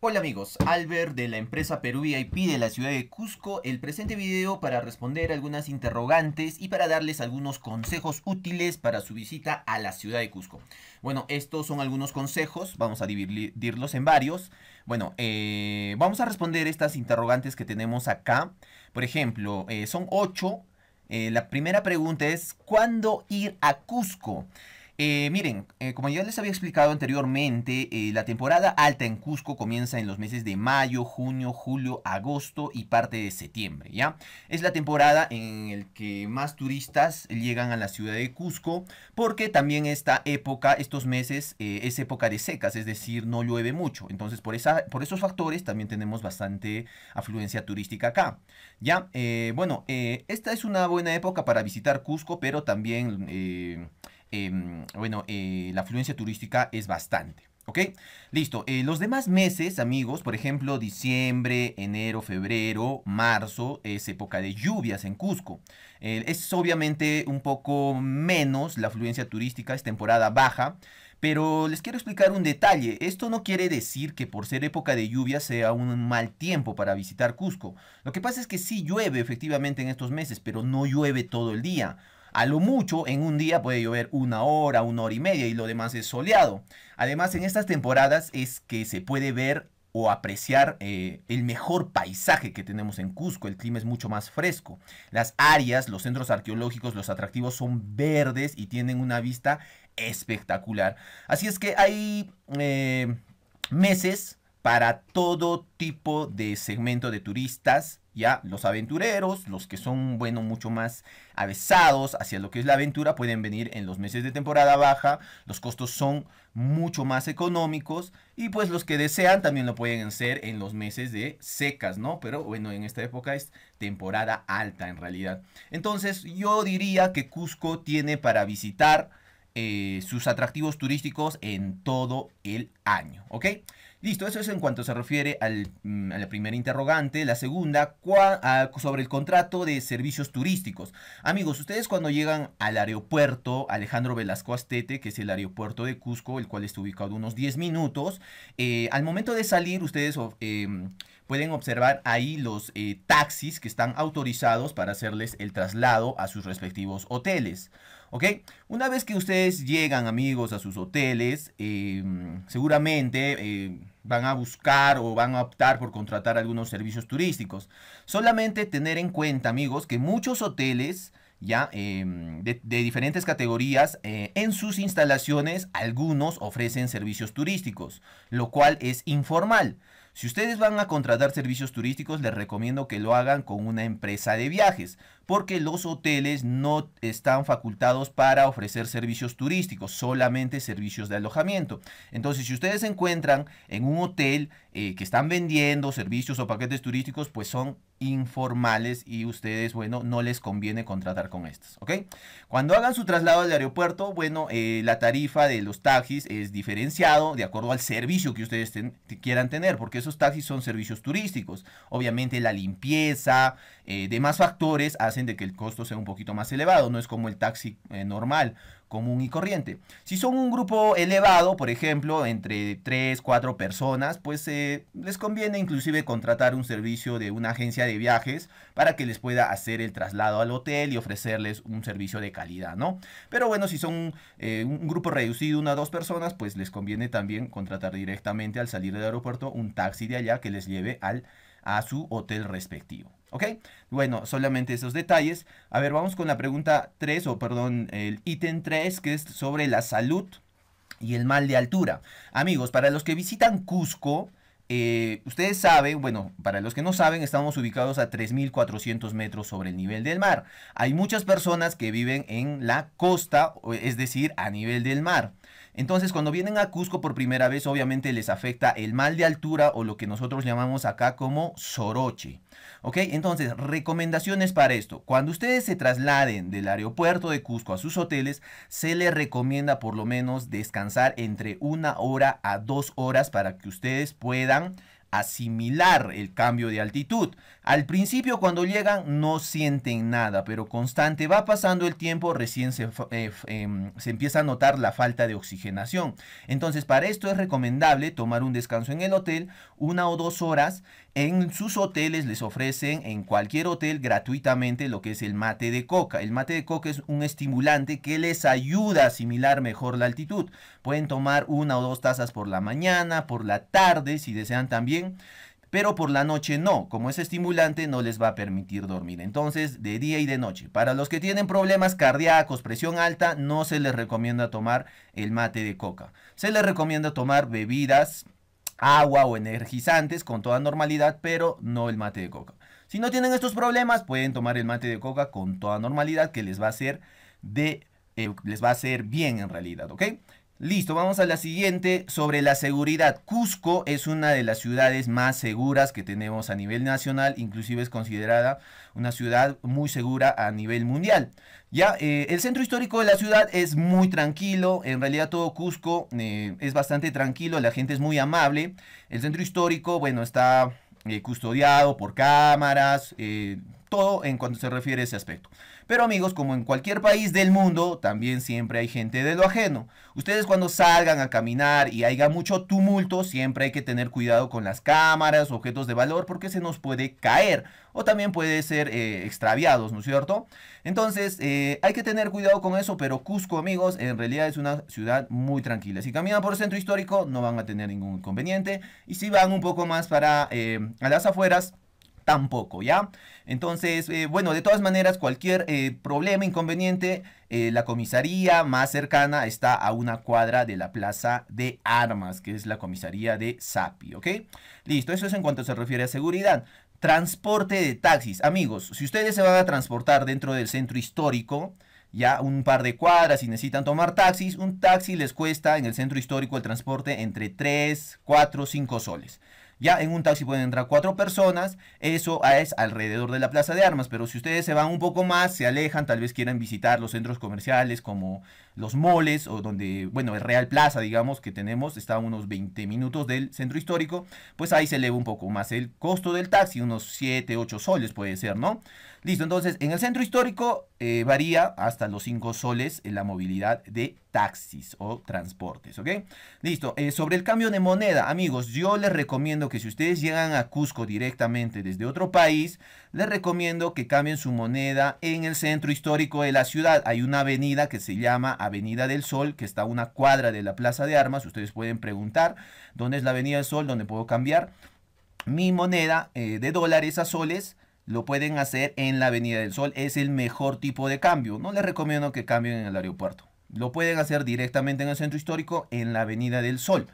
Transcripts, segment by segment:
Hola amigos, Albert de la empresa Perú VIP de la ciudad de Cusco, el presente video para responder algunas interrogantes y para darles algunos consejos útiles para su visita a la ciudad de Cusco. Bueno, estos son algunos consejos, vamos a dividirlos en varios. Bueno, eh, vamos a responder estas interrogantes que tenemos acá. Por ejemplo, eh, son ocho. Eh, la primera pregunta es, ¿cuándo ir a Cusco? Eh, miren, eh, como ya les había explicado anteriormente, eh, la temporada alta en Cusco comienza en los meses de mayo, junio, julio, agosto y parte de septiembre, ¿ya? Es la temporada en el que más turistas llegan a la ciudad de Cusco porque también esta época, estos meses, es época de secas, es decir, no llueve mucho. Entonces, por, esa, por esos factores también tenemos bastante afluencia turística acá, ¿ya? bueno, esta es una buena época para visitar Cusco, pero también Em, bueno, eh, la afluencia turística es bastante. ¿Ok? Listo. Eh, los demás meses, amigos, por ejemplo, diciembre, enero, febrero, marzo, es época de lluvias en Cusco. Eh, es obviamente un poco menos la afluencia turística, es temporada baja. Pero les quiero explicar un detalle. Esto no quiere decir que por ser época de lluvias sea un mal tiempo para visitar Cusco. Lo que pasa es que sí llueve efectivamente en estos meses, pero no llueve todo el día. A lo mucho, en un día puede llover una hora, una hora y media y lo demás es soleado. Además, en estas temporadas es que se puede ver o apreciar eh, el mejor paisaje que tenemos en Cusco. El clima es mucho más fresco. Las áreas, los centros arqueológicos, los atractivos son verdes y tienen una vista espectacular. Así es que hay eh, meses para todo tipo de segmento de turistas ¿ya? Los aventureros, los que son, bueno, mucho más avesados hacia lo que es la aventura, pueden venir en los meses de temporada baja, los costos son mucho más económicos y pues los que desean también lo pueden hacer en los meses de secas, ¿no? Pero bueno, en esta época es temporada alta en realidad. Entonces yo diría que Cusco tiene para visitar eh, sus atractivos turísticos en todo el año, ¿ok? Listo, eso es en cuanto se refiere al, mm, a la primera interrogante. La segunda, sobre el contrato de servicios turísticos. Amigos, ustedes cuando llegan al aeropuerto Alejandro Velasco Astete, que es el aeropuerto de Cusco, el cual está ubicado unos 10 minutos, eh, al momento de salir ustedes... Em, Pueden observar ahí los eh, taxis que están autorizados para hacerles el traslado a sus respectivos hoteles. Una vez que ustedes llegan, amigos, a sus hoteles, em, seguramente eh, van a buscar o van a optar por contratar algunos servicios turísticos. Solamente tener en cuenta, amigos, que muchos hoteles ya em, de, diferentes categorías eh, en sus instalaciones algunos ofrecen servicios turísticos lo cual es informal si ustedes van a contratar servicios turísticos, les recomiendo que lo hagan con una empresa de viajes, porque los hoteles no están facultados para ofrecer servicios turísticos, solamente servicios de alojamiento. Entonces, si ustedes se encuentran en un hotel eh, que están vendiendo servicios o paquetes turísticos, pues son informales y ustedes, bueno, no les conviene contratar con estos. Cuando hagan su traslado al aeropuerto, bueno, eh, la tarifa de los taxis es diferenciado de acuerdo al servicio que ustedes quieran tener, porque esos taxis son servicios turísticos. Obviamente la limpieza, eh, demás factores hacen de que el costo sea un poquito más elevado, no es como el taxi eh, normal, común y corriente. Si son un grupo elevado, por ejemplo, entre 3, 4 personas, pues eh, les conviene inclusive contratar un servicio de una agencia de viajes para que les pueda hacer el traslado al hotel y ofrecerles un servicio de calidad, ¿no? Pero bueno, si son un grupo reducido, una o dos personas, pues les conviene también contratar directamente al salir del aeropuerto un taxi de allá que les lleve al, a su hotel respectivo. ¿Ok? Bueno, solamente esos detalles. A ver, vamos con la pregunta 3, o perdón, el ítem 3, que es sobre la salud y el mal de altura. Amigos, para los que visitan Cusco, eh, ustedes saben, bueno, para los que no saben, estamos ubicados a 3.400 metros sobre el nivel del mar. Hay muchas personas que viven en la costa, es decir, a nivel del mar. Entonces, cuando vienen a Cusco por primera vez, obviamente les afecta el mal de altura o lo que nosotros llamamos acá como soroche. ¿Ok? Entonces, recomendaciones para esto. Cuando ustedes se trasladen del aeropuerto de Cusco a sus hoteles, se les recomienda por lo menos descansar entre una hora a dos horas para que ustedes puedan asimilar el cambio de altitud. Al principio cuando llegan no sienten nada, pero constante va pasando el tiempo, recién eh, em, se, empieza a notar la falta de oxigenación. Entonces para esto es recomendable tomar un descanso en el hotel, una o dos horas. En sus hoteles les ofrecen en cualquier hotel gratuitamente lo que es el mate de coca. El mate de coca es un estimulante que les ayuda a asimilar mejor la altitud. Pueden tomar una o dos tazas por la mañana, por la tarde, si desean también pero por la noche no, como es estimulante no les va a permitir dormir. Entonces, de día y de noche. Para los que tienen problemas cardíacos, presión alta, no se les recomienda tomar el mate de coca. Se les recomienda tomar bebidas, agua o energizantes con toda normalidad, pero no el mate de coca. Si no tienen estos problemas, pueden tomar el mate de coca con toda normalidad que les va a hacer de eh, les va a ser bien en realidad, ¿ok? Listo, vamos a la siguiente sobre la seguridad. Cusco es una de las ciudades más seguras que tenemos a nivel nacional, inclusive es considerada una ciudad muy segura a nivel mundial. Ya, eh, el centro histórico de la ciudad es muy tranquilo, en realidad todo Cusco eh, es bastante tranquilo, la gente es muy amable. El centro histórico, bueno, está eh, custodiado por cámaras, todo en cuanto se refiere a ese aspecto. Pero amigos, como en cualquier país del mundo, también siempre hay gente de lo ajeno. Ustedes cuando salgan a caminar y haya mucho tumulto, siempre hay que tener cuidado con las cámaras, objetos de valor, porque se nos puede caer o también puede ser eh, extraviados, ¿no es cierto? Entonces, eh, hay que tener cuidado con eso, pero Cusco, amigos, en realidad es una ciudad muy tranquila. Si caminan por el centro histórico, no van a tener ningún inconveniente. Y si van un poco más para eh, a las afueras, tampoco, ¿ya? Entonces, eh, bueno, de todas maneras, cualquier eh, problema, inconveniente, eh, la comisaría más cercana está a una cuadra de la plaza de armas, que es la comisaría de Sapi, ¿ok? Listo, eso es en cuanto se refiere a seguridad. Transporte de taxis. Amigos, si ustedes se van a transportar dentro del centro histórico, ya un par de cuadras y necesitan tomar taxis, un taxi les cuesta en el centro histórico el transporte entre 3, 4, 5 soles. Ya en un taxi pueden entrar cuatro personas, eso es alrededor de la Plaza de Armas, pero si ustedes se van un poco más, se alejan, tal vez quieran visitar los centros comerciales como los moles, o donde, bueno, el Real Plaza, digamos, que tenemos, está a unos 20 minutos del centro histórico, pues ahí se eleva un poco más el costo del taxi, unos 7, 8 soles puede ser, ¿no? Listo, entonces en el centro histórico eh, varía hasta los 5 soles en la movilidad de taxis o transportes, ¿ok? Listo, eh, sobre el cambio de moneda, amigos, yo les recomiendo que si ustedes llegan a Cusco directamente desde otro país, les recomiendo que cambien su moneda en el centro histórico de la ciudad. Hay una avenida que se llama Avenida del Sol, que está a una cuadra de la Plaza de Armas. Ustedes pueden preguntar dónde es la Avenida del Sol, dónde puedo cambiar mi moneda eh, de dólares a soles. Lo pueden hacer en la Avenida del Sol. Es el mejor tipo de cambio. No les recomiendo que cambien en el aeropuerto. Lo pueden hacer directamente en el centro histórico, en la Avenida del Sol.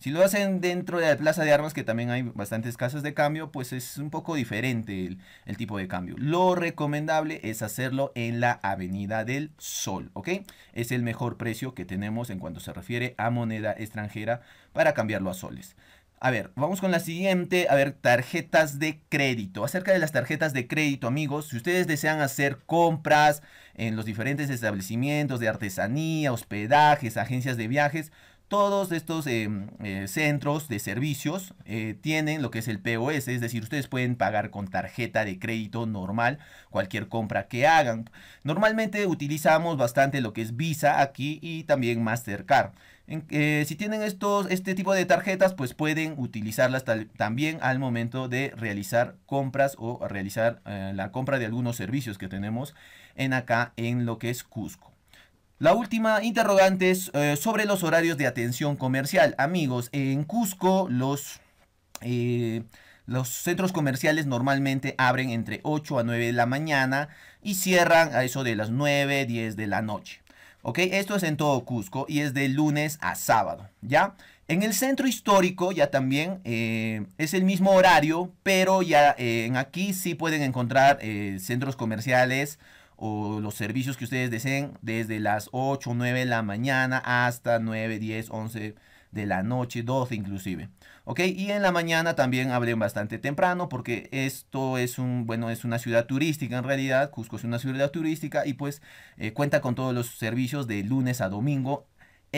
Si lo hacen dentro de la plaza de armas, que también hay bastantes casas de cambio, pues es un poco diferente el, tipo de cambio. Lo recomendable es hacerlo en la Avenida del Sol, ¿ok? Es el mejor precio que tenemos en cuanto se refiere a moneda extranjera para cambiarlo a soles. A ver, vamos con la siguiente, a ver, tarjetas de crédito. Acerca de las tarjetas de crédito, amigos, si ustedes desean hacer compras en los diferentes establecimientos de artesanía, hospedajes, agencias de viajes, todos estos em, eh, centros de servicios eh, tienen lo que es el POS, es decir, ustedes pueden pagar con tarjeta de crédito normal cualquier compra que hagan. Normalmente utilizamos bastante lo que es Visa aquí y también Mastercard. Eh, si tienen estos, este tipo de tarjetas, pues pueden utilizarlas también al momento de realizar compras o realizar la compra de algunos servicios que tenemos en acá en lo que es Cusco. La última interrogante es eh, sobre los horarios de atención comercial. Amigos, en Cusco los... Eh, los centros comerciales normalmente abren entre 8 a 9 de la mañana y cierran a eso de las 9, 10 de la noche. ¿Ok? Esto es en todo Cusco y es de lunes a sábado, ¿ya? En el centro histórico ya también eh, es el mismo horario, pero ya en aquí sí pueden encontrar centros comerciales o los servicios que ustedes deseen desde las 8, 9 de la mañana hasta 9, 10, 11 de la noche, 12 inclusive. ¿Ok? Y en la mañana también abren bastante temprano porque esto es un, bueno, es una ciudad turística en realidad. Cusco es una ciudad turística y pues eh, cuenta con todos los servicios de lunes a domingo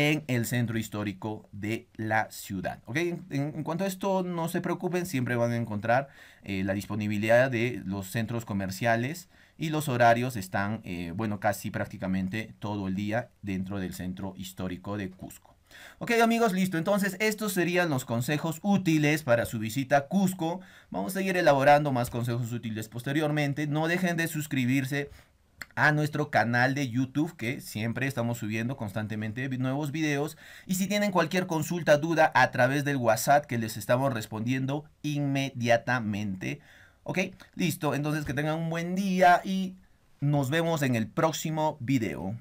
en el centro histórico de la ciudad. ¿ok? En, cuanto a esto, no se preocupen, siempre van a encontrar eh, la disponibilidad de los centros comerciales y los horarios están, eh, bueno, casi prácticamente todo el día dentro del centro histórico de Cusco. Ok amigos, listo. Entonces estos serían los consejos útiles para su visita a Cusco. Vamos a seguir elaborando más consejos útiles posteriormente. No dejen de suscribirse a nuestro canal de YouTube que siempre estamos subiendo constantemente nuevos videos y si tienen cualquier consulta, duda a través del WhatsApp que les estamos respondiendo inmediatamente. Ok, listo, entonces que tengan un buen día y nos vemos en el próximo video.